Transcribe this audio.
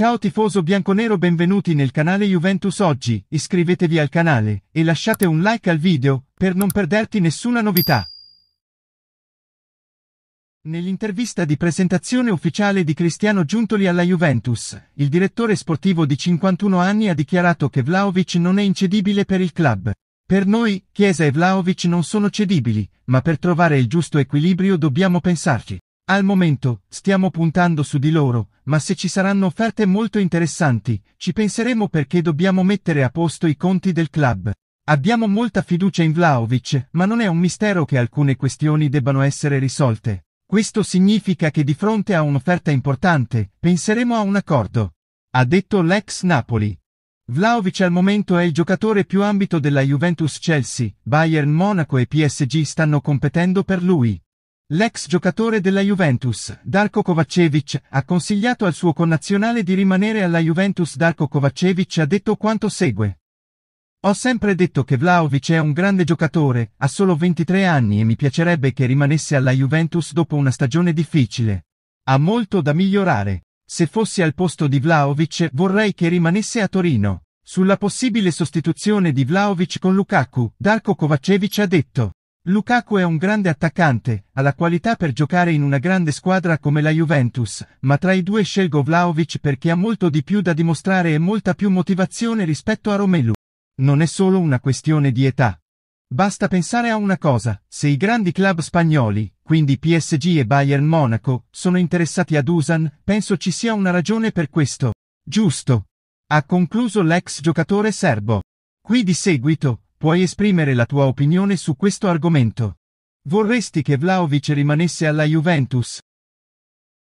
Ciao tifoso bianconero benvenuti nel canale Juventus Oggi, iscrivetevi al canale e lasciate un like al video per non perderti nessuna novità. Nell'intervista di presentazione ufficiale di Cristiano Giuntoli alla Juventus, il direttore sportivo di 51 anni ha dichiarato che Vlaovic non è incedibile per il club. Per noi, Chiesa e Vlaovic non sono cedibili, ma per trovare il giusto equilibrio dobbiamo pensarci. Al momento, stiamo puntando su di loro, ma se ci saranno offerte molto interessanti, ci penseremo perché dobbiamo mettere a posto i conti del club. Abbiamo molta fiducia in Vlaovic, ma non è un mistero che alcune questioni debbano essere risolte. Questo significa che di fronte a un'offerta importante, penseremo a un accordo. Ha detto l'ex Napoli. Vlaovic al momento è il giocatore più ambito della Juventus Chelsea, Bayern Monaco e PSG stanno competendo per lui. L'ex giocatore della Juventus, Darko Kovacevic, ha consigliato al suo connazionale di rimanere alla Juventus. Darko Kovacevic ha detto quanto segue. Ho sempre detto che Vlaovic è un grande giocatore, ha solo 23 anni e mi piacerebbe che rimanesse alla Juventus dopo una stagione difficile. Ha molto da migliorare. Se fossi al posto di Vlaovic vorrei che rimanesse a Torino. Sulla possibile sostituzione di Vlaovic con Lukaku, Darko Kovacevic ha detto. Lukaku è un grande attaccante, ha la qualità per giocare in una grande squadra come la Juventus, ma tra i due scelgo Vlaovic perché ha molto di più da dimostrare e molta più motivazione rispetto a Romelu. Non è solo una questione di età. Basta pensare a una cosa, se i grandi club spagnoli, quindi PSG e Bayern Monaco, sono interessati a Dusan, penso ci sia una ragione per questo. Giusto. Ha concluso l'ex giocatore serbo. Qui di seguito, puoi esprimere la tua opinione su questo argomento. Vorresti che Vlaovic rimanesse alla Juventus,